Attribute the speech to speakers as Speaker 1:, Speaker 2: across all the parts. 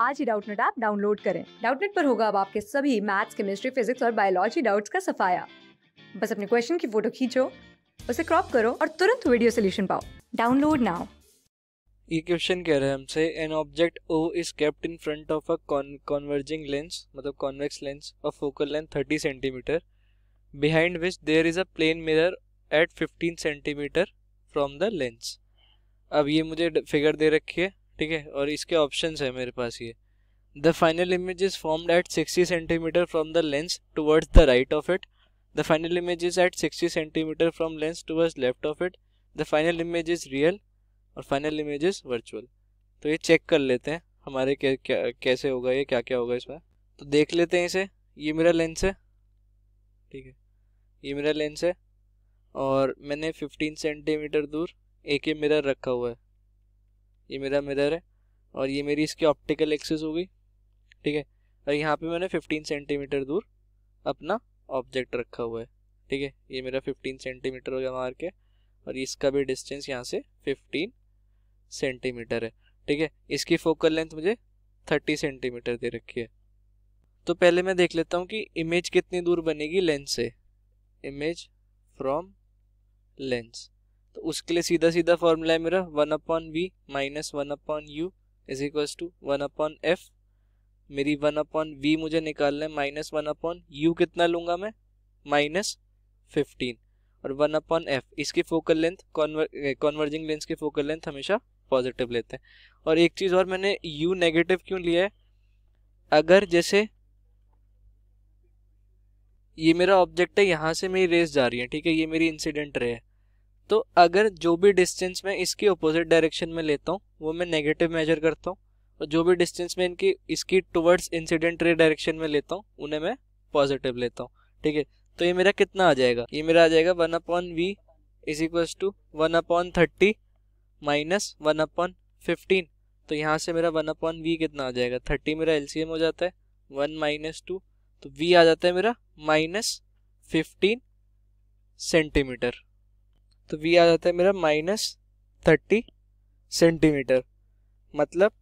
Speaker 1: आज ही Doubtnut app download करें डाउटनेट पर होगा अब आपके सभी मैथ्स केमिस्ट्री फिजिक्स और बायोलॉजी डाउट्स का सफाया बस अपने क्वेश्चन की फोटो खींचो उसे क्रॉप करो और तुरंत वीडियो सोल्यूशन पाओ डाउनलोड नाउ ये क्वेश्चन कह रहे हैं हमसे an object O is kept in front of a converging lens मतलब convex lens of focal length 30 centimetre behind which there is a plane mirror at 15 centimetre from the lens अब ये मुझे figure दे रखी है ठीक है और इसके ऑप्शन है मेरे पास ये the final image is formed at 60 centimetre from the lens towards the right of it the final image is at 60 centimetre from lens towards left of it the final image is real और final image is virtual तो ये check कर लेते हैं हमारे क्या, क्या कैसे होगा ये क्या क्या होगा इसमें तो देख लेते हैं इसे ये मेरा लेंस है ठीक है ये मेरा लेंस है और मैंने 15 सेंटीमीटर दूर एक ही मिरर रखा हुआ है ये मेरा मिरर है और ये मेरी इसकी ऑप्टिकल एक्सेस हो गई ठीक है और यहाँ पे मैंने 15 सेंटीमीटर दूर अपना ऑब्जेक्ट रखा हुआ है ठीक है ये मेरा 15 सेंटीमीटर हो गया मार के और इसका भी डिस्टेंस यहाँ से 15 सेंटीमीटर है ठीक है इसकी फोकल लेंथ मुझे 30 सेंटीमीटर दे रखी है तो पहले मैं देख लेता हूँ कि इमेज कितनी दूर बनेगी लेंस से इमेज फ्रॉम लेंस तो उसके लिए सीधा सीधा फॉर्मूला है मेरा one upon v minus one upon u is equals to one upon f मेरी वन अपॉन वी मुझे निकालना है माइनस वन अपॉन यू कितना लूंगा मैं माइनस फिफ्टीन और वन अपॉन एफ इसकी फोकल लेंथ कॉन्वर्जिंग लेंस की फोकल लेंथ हमेशा पॉजिटिव लेते हैं और एक चीज़ और मैंने यू नेगेटिव क्यों लिया है अगर जैसे ये मेरा ऑब्जेक्ट है यहाँ से मेरी रेस जा रही है ठीक है ये मेरी इंसिडेंट रे है तो अगर जो भी डिस्टेंस मैं इसकी अपोजिट डायरेक्शन में लेता हूँ वो मैं नेगेटिव मेजर करता हूँ और जो भी डिस्टेंस मैं इनकी इसकी टुवर्ड्स इंसिडेंट रे डायरेक्शन में लेता हूँ उन्हें मैं पॉजिटिव लेता हूँ ठीक है तो ये मेरा कितना आ जाएगा ये मेरा आ जाएगा one upon v is equals to one upon thirty minus one upon fifteen तो यहाँ से मेरा वन अपॉन वी कितना आ जाएगा थर्टी मेरा एम हो जाता है वन माइनस टू तो वी आ जाता है मेरा माइनस फिफ्टीन सेंटीमीटर तो वी आ जाता है मेरा माइनस थर्टी सेंटीमीटर मतलब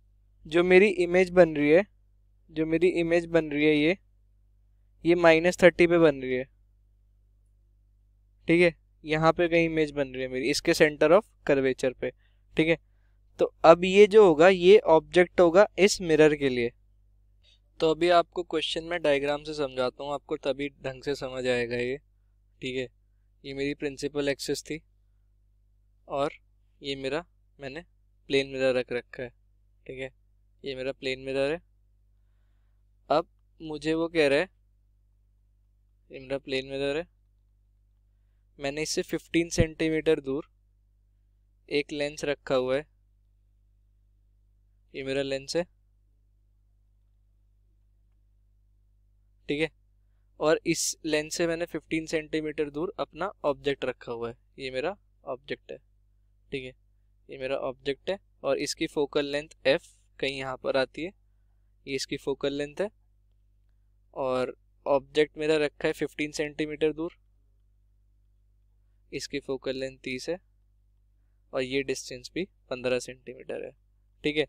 Speaker 1: जो मेरी इमेज बन रही है जो मेरी इमेज बन रही है ये ये माइनस थर्टी पे बन रही है ठीक है यहाँ पे कहीं इमेज बन रही है मेरी इसके सेंटर ऑफ कर्वेचर पे ठीक है तो अब ये जो होगा ये ऑब्जेक्ट होगा इस मिरर के लिए तो अभी आपको क्वेश्चन में डायग्राम से समझाता हूँ आपको तभी ढंग से समझ आएगा ये ठीक है ये मेरी प्रिंसिपल एक्सेस थी और ये मेरा मैंने प्लेन मिरर रख रखा है ठीक है ये मेरा प्लेन मिरर है अब मुझे वो कह रहा है ये मेरा प्लेन मिरर है मैंने इससे 15 सेंटीमीटर दूर एक लेंस रखा हुआ है ये मेरा लेंस है ठीक है और इस लेंस से मैंने 15 सेंटीमीटर दूर अपना ऑब्जेक्ट रखा हुआ है ये मेरा ऑब्जेक्ट है ठीक है ये मेरा ऑब्जेक्ट है और इसकी फोकल लेंथ एफ कहीं यहाँ पर आती है ये इसकी फोकल लेंथ है और ऑब्जेक्ट मेरा रखा है फिफ्टीन सेंटीमीटर दूर इसकी फोकल लेंथ तीस है और ये डिस्टेंस भी पंद्रह सेंटीमीटर है ठीक है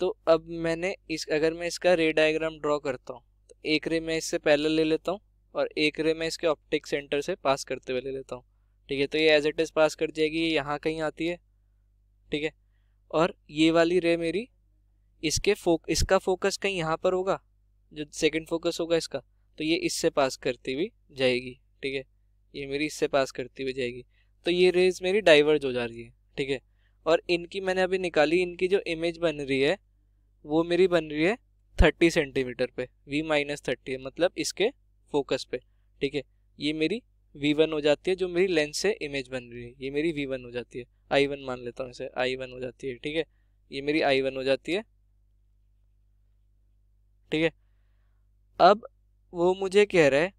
Speaker 1: तो अब मैंने इस अगर मैं इसका रे डायग्राम ड्रॉ करता हूँ तो एक रे मैं इससे पहले ले लेता हूँ और एक रे मैं इसके ऑप्टिक सेंटर से पास करते हुए ले लेता हूँ ठीक है तो ये एज इट इज़ पास कर जाएगी ये यहाँ कहीं आती है ठीक है और ये वाली रे मेरी इसके फोक इसका फोकस कहीं यहाँ पर होगा जो सेकंड फोकस होगा इसका तो ये इससे पास करती हुई जाएगी ठीक है ये मेरी इससे पास करती हुई जाएगी तो ये रेज मेरी डाइवर्ज हो जा रही है ठीक है और इनकी मैंने अभी निकाली इनकी जो इमेज बन रही है वो मेरी बन रही है थर्टी सेंटीमीटर पे वी माइनस थर्टी है मतलब इसके फोकस पे ठीक है ये मेरी वी वन हो जाती है जो मेरी लेंस से इमेज बन रही है ये मेरी वी वन हो जाती है आई वन मान लेता हूँ इसे आई वन हो जाती है ठीक है ये मेरी आई वन हो जाती है ठीक है अब वो मुझे कह रहा है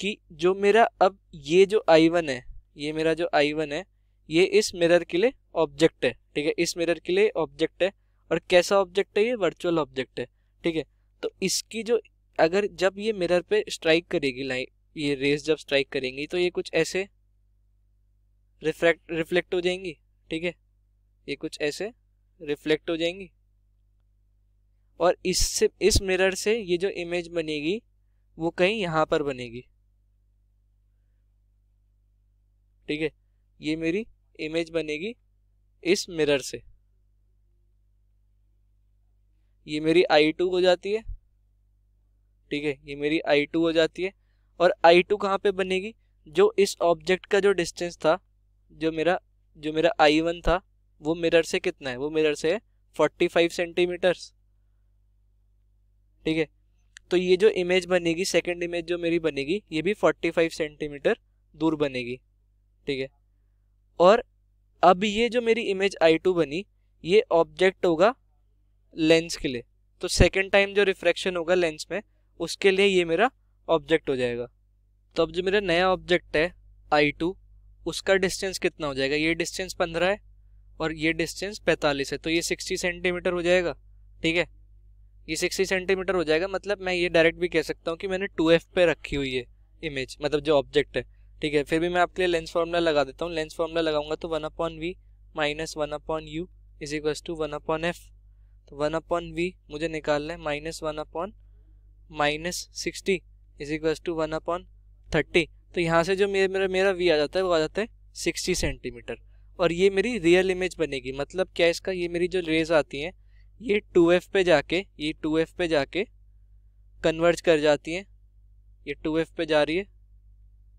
Speaker 1: कि जो मेरा अब ये जो आई वन है ये मेरा जो आई वन है ये इस मिरर के लिए ऑब्जेक्ट है ठीक है इस मिरर के लिए ऑब्जेक्ट है और कैसा ऑब्जेक्ट है ये वर्चुअल ऑब्जेक्ट है ठीक है तो इसकी जो अगर जब ये मिरर पे स्ट्राइक करेगी लाइन ये रेस जब स्ट्राइक करेंगी तो ये कुछ ऐसे रिफ्रैक्ट रिफ्लेक्ट हो जाएंगी ठीक है ये कुछ ऐसे रिफ्लेक्ट हो जाएंगी और इससे इस मिरर से ये जो इमेज बनेगी वो कहीं यहाँ पर बनेगी ठीक है ये मेरी इमेज बनेगी इस मिरर से ये मेरी आई टू हो जाती है ठीक है ये मेरी आई टू हो जाती है और आई टू कहाँ पर बनेगी जो इस ऑब्जेक्ट का जो डिस्टेंस था जो मेरा जो मेरा आई वन था वो मिरर से कितना है वो मिरर से है फोर्टी फाइव सेंटीमीटर्स ठीक है तो ये जो इमेज बनेगी सेकेंड इमेज जो मेरी बनेगी ये भी 45 सेंटीमीटर दूर बनेगी ठीक है और अब ये जो मेरी इमेज I2 बनी ये ऑब्जेक्ट होगा लेंस के लिए तो सेकेंड टाइम जो रिफ्रैक्शन होगा लेंस में उसके लिए ये मेरा ऑब्जेक्ट हो जाएगा तो अब जो मेरा नया ऑब्जेक्ट है आई टू उसका डिस्टेंस कितना हो जाएगा ये डिस्टेंस पंद्रह है और ये डिस्टेंस पैंतालीस है तो ये सिक्सटी सेंटीमीटर हो जाएगा ठीक है ये सिक्सटी सेंटीमीटर हो जाएगा मतलब मैं ये डायरेक्ट भी कह सकता हूँ कि मैंने टू एफ पे रखी हुई है इमेज मतलब जो ऑब्जेक्ट है ठीक है फिर भी मैं आपके लिए लेंस फॉर्मूला लगा देता हूँ लेंस फॉर्मूला लगाऊंगा तो one upon v minus one upon u is equal to one upon f तो वन अपॉन वी मुझे निकालना है minus one upon minus sixty is equal to one upon thirty तो यहाँ से जो मेरा मेरा वी आ जाता है वो आ जाता है सिक्सटी सेंटीमीटर और ये मेरी रियल इमेज बनेगी मतलब क्या इसका ये मेरी जो रेज आती हैं ये टू एफ पे जाके ये टू एफ पे जाके कन्वर्ज कर जाती हैं ये टू एफ पे जा रही है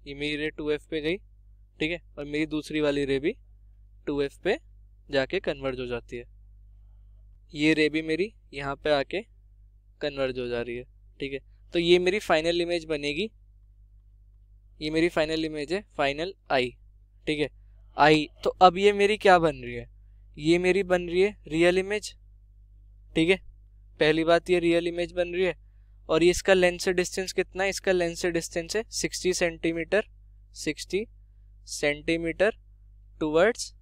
Speaker 1: ये मेरी रे टू एफ पे गई ठीक है और मेरी दूसरी वाली रे भी टू एफ पे जाके कन्वर्ज हो जाती है ये रे भी मेरी यहाँ पे आके कन्वर्ज हो जा रही है ठीक है तो ये मेरी फाइनल इमेज बनेगी ये मेरी फाइनल इमेज है फाइनल आई ठीक है आई तो अब ये मेरी क्या बन रही है ये मेरी बन रही है रियल इमेज ठीक है पहली बात ये रियल इमेज बन रही है और ये इसका लेंस से डिस्टेंस कितना है इसका लेंस से डिस्टेंस है sixty centimetre sixty centimetre towards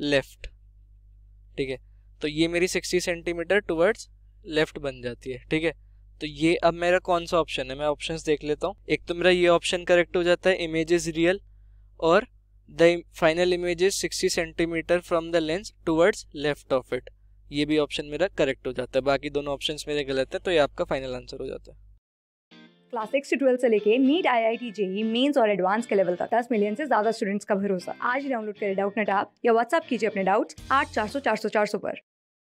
Speaker 1: left ठीक है तो ये मेरी सिक्सटी सेंटीमीटर टूवर्ड्स लेफ्ट बन जाती है ठीक है तो ये अब मेरा कौन सा ऑप्शन है मैं ऑप्शन देख लेता हूँ एक तो मेरा ये ऑप्शन करेक्ट हो जाता है इमेज इज रियल और the final image is sixty centimetre from the lens towards left of it ये भी ऑप्शन मेरा करेक्ट हो जाता है बाकी दोनों ऑप्शन मेरे गलत है तो ये आपका फाइनल आंसर हो जाता है क्लास सिक्स ट्वेल्व से लेके NEET I I T JEE mains और एडवांस के लेवल तक दस मिलियन से ज्यादा स्टूडेंट्स का भरोसा आज डाउनलोड करें डाउट नेट आप या व्हाट्सअप कीजिए अपने डाउट्स आठ चार सौ चार सौ चार सौ पर